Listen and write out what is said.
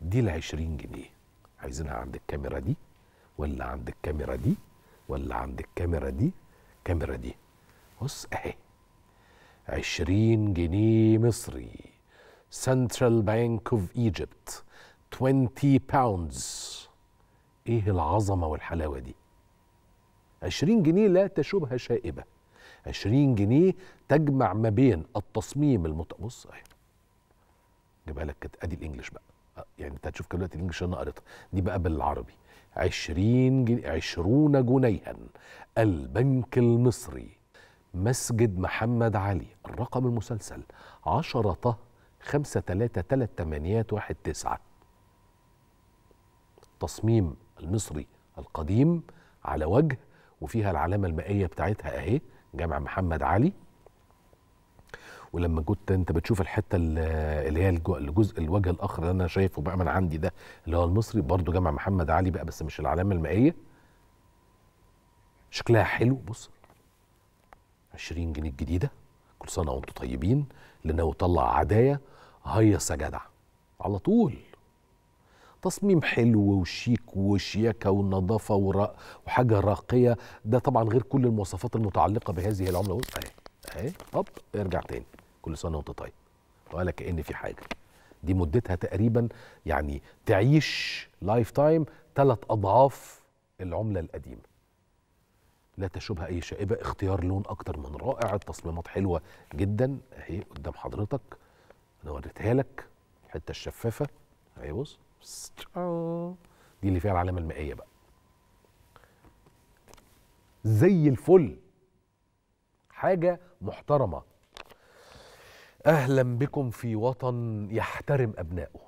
دي ال 20 جنيه عايزينها عند الكاميرا دي ولا عند الكاميرا دي ولا عند الكاميرا دي الكاميرا دي بص اهي 20 جنيه مصري سنترال بانك اوف ايجيبت 20 باوندز ايه العظمه والحلاوه دي 20 جنيه لا تشوبها شائبه 20 جنيه تجمع ما بين التصميم المت بص اهي جيبها لك كده ادي الانجليش بقى يعني انت هتشوف كده دلوقتي الانجلش انا قريتها دي بقى بالعربي 20 جنيه 20 جنيها البنك المصري مسجد محمد علي الرقم المسلسل 10 طه 5 3 3 8 1 9 التصميم المصري القديم على وجه وفيها العلامة المائية بتاعتها أهي جامع محمد علي ولما كنت انت بتشوف الحته اللي هي الجزء الوجه الاخر اللي انا شايفه بقى من عندي ده اللي هو المصري برضه جامع محمد علي بقى بس مش العلامه المائيه شكلها حلو بص 20 جنيه الجديده كل سنه وانتم طيبين لانه وطلع عدايا هيص يا جدع على طول تصميم حلو وشيك وشياكة ونظافة وحاجة راقية ده طبعا غير كل المواصفات المتعلقة بهذه العملة اهي هوب ارجع تاني كل سنه وانت طيب ولا كان في حاجه دي مدتها تقريبا يعني تعيش لايف تايم ثلاث اضعاف العمله القديمه لا تشوبها اي شائبه اختيار لون اكتر من رائع التصميمات حلوه جدا اهي قدام حضرتك انا وريتها لك الحته الشفافه اهي بص دي اللي فيها العلامه المائيه بقى زي الفل حاجه محترمه اهلا بكم في وطن يحترم ابنائه